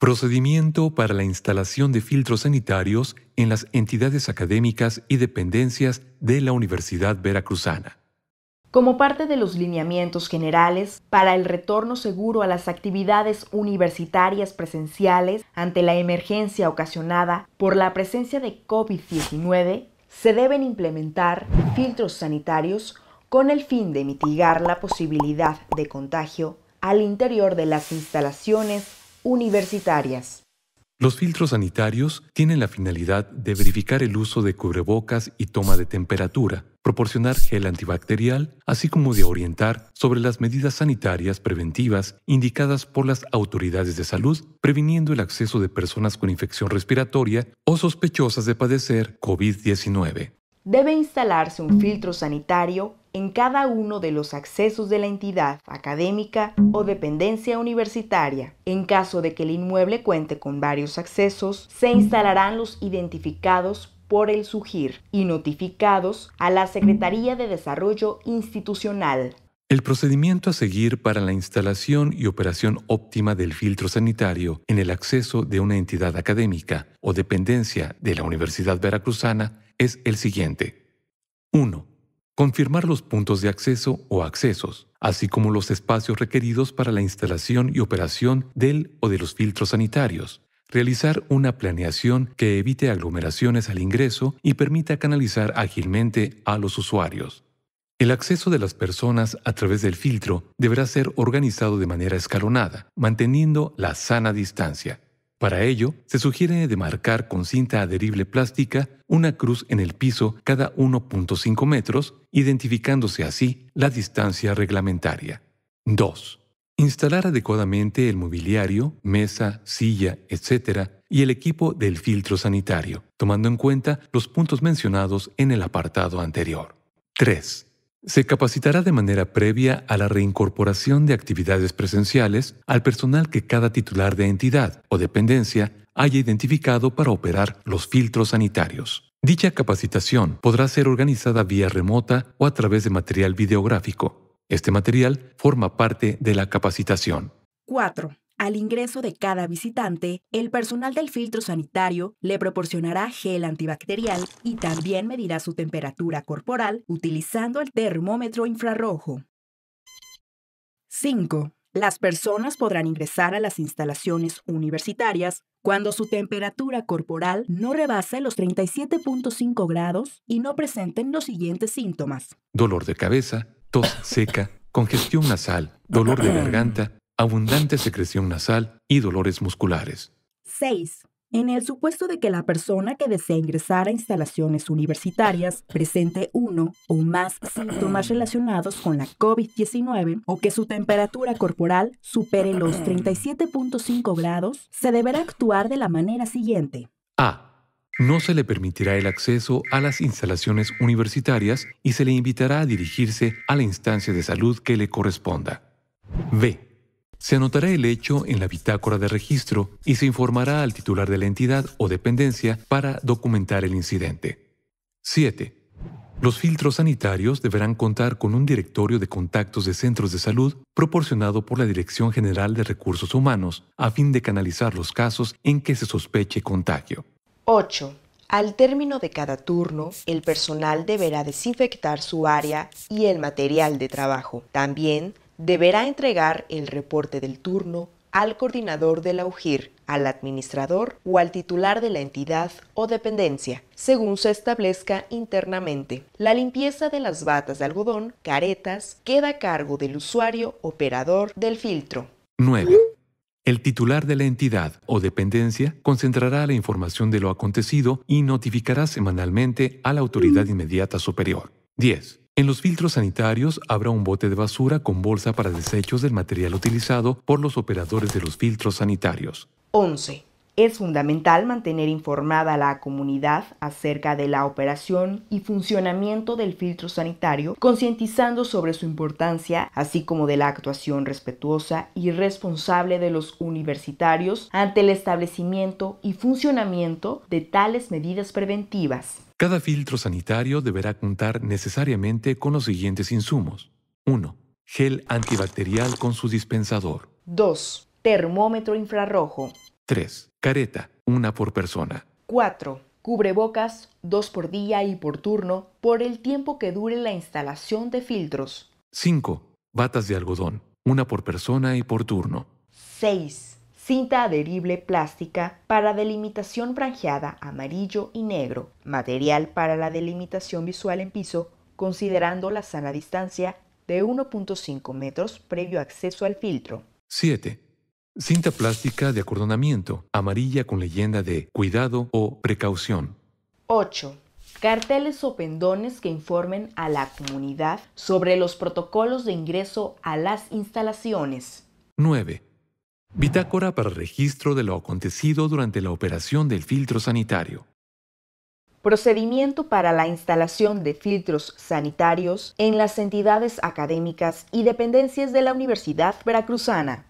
Procedimiento para la instalación de filtros sanitarios en las entidades académicas y dependencias de la Universidad Veracruzana. Como parte de los lineamientos generales para el retorno seguro a las actividades universitarias presenciales ante la emergencia ocasionada por la presencia de COVID-19, se deben implementar filtros sanitarios con el fin de mitigar la posibilidad de contagio al interior de las instalaciones universitarias. Los filtros sanitarios tienen la finalidad de verificar el uso de cubrebocas y toma de temperatura, proporcionar gel antibacterial, así como de orientar sobre las medidas sanitarias preventivas indicadas por las autoridades de salud, previniendo el acceso de personas con infección respiratoria o sospechosas de padecer COVID-19 debe instalarse un filtro sanitario en cada uno de los accesos de la entidad académica o dependencia universitaria. En caso de que el inmueble cuente con varios accesos, se instalarán los identificados por el SUGIR y notificados a la Secretaría de Desarrollo Institucional. El procedimiento a seguir para la instalación y operación óptima del filtro sanitario en el acceso de una entidad académica o dependencia de la Universidad Veracruzana es el siguiente. 1. Confirmar los puntos de acceso o accesos, así como los espacios requeridos para la instalación y operación del o de los filtros sanitarios. Realizar una planeación que evite aglomeraciones al ingreso y permita canalizar ágilmente a los usuarios. El acceso de las personas a través del filtro deberá ser organizado de manera escalonada, manteniendo la sana distancia. Para ello, se sugiere demarcar con cinta adherible plástica una cruz en el piso cada 1.5 metros, identificándose así la distancia reglamentaria. 2. Instalar adecuadamente el mobiliario, mesa, silla, etc., y el equipo del filtro sanitario, tomando en cuenta los puntos mencionados en el apartado anterior. 3. Se capacitará de manera previa a la reincorporación de actividades presenciales al personal que cada titular de entidad o dependencia haya identificado para operar los filtros sanitarios. Dicha capacitación podrá ser organizada vía remota o a través de material videográfico. Este material forma parte de la capacitación. 4. Al ingreso de cada visitante, el personal del filtro sanitario le proporcionará gel antibacterial y también medirá su temperatura corporal utilizando el termómetro infrarrojo. 5. Las personas podrán ingresar a las instalaciones universitarias cuando su temperatura corporal no rebase los 37.5 grados y no presenten los siguientes síntomas. Dolor de cabeza, tos seca, congestión nasal, dolor de garganta, abundante secreción nasal y dolores musculares. 6. En el supuesto de que la persona que desea ingresar a instalaciones universitarias presente uno o más síntomas relacionados con la COVID-19 o que su temperatura corporal supere los 37.5 grados, se deberá actuar de la manera siguiente. A. No se le permitirá el acceso a las instalaciones universitarias y se le invitará a dirigirse a la instancia de salud que le corresponda. B se anotará el hecho en la bitácora de registro y se informará al titular de la entidad o dependencia para documentar el incidente. 7. Los filtros sanitarios deberán contar con un directorio de contactos de centros de salud proporcionado por la Dirección General de Recursos Humanos a fin de canalizar los casos en que se sospeche contagio. 8. Al término de cada turno, el personal deberá desinfectar su área y el material de trabajo. También deberá entregar el reporte del turno al coordinador del AUGIR, al administrador o al titular de la entidad o dependencia, según se establezca internamente. La limpieza de las batas de algodón, caretas, queda a cargo del usuario operador del filtro. 9. El titular de la entidad o dependencia concentrará la información de lo acontecido y notificará semanalmente a la autoridad inmediata superior. 10. En los filtros sanitarios habrá un bote de basura con bolsa para desechos del material utilizado por los operadores de los filtros sanitarios. 11. Es fundamental mantener informada a la comunidad acerca de la operación y funcionamiento del filtro sanitario, concientizando sobre su importancia, así como de la actuación respetuosa y responsable de los universitarios ante el establecimiento y funcionamiento de tales medidas preventivas. Cada filtro sanitario deberá contar necesariamente con los siguientes insumos. 1. Gel antibacterial con su dispensador. 2. Termómetro infrarrojo. 3. Careta, una por persona. 4. Cubrebocas, dos por día y por turno, por el tiempo que dure la instalación de filtros. 5. Batas de algodón, una por persona y por turno. 6. Cinta adherible plástica para delimitación franjeada amarillo y negro. Material para la delimitación visual en piso, considerando la sana distancia de 1.5 metros previo acceso al filtro. 7. Cinta plástica de acordonamiento, amarilla con leyenda de cuidado o precaución. 8. Carteles o pendones que informen a la comunidad sobre los protocolos de ingreso a las instalaciones. 9. Bitácora para registro de lo acontecido durante la operación del filtro sanitario. Procedimiento para la instalación de filtros sanitarios en las entidades académicas y dependencias de la Universidad Veracruzana.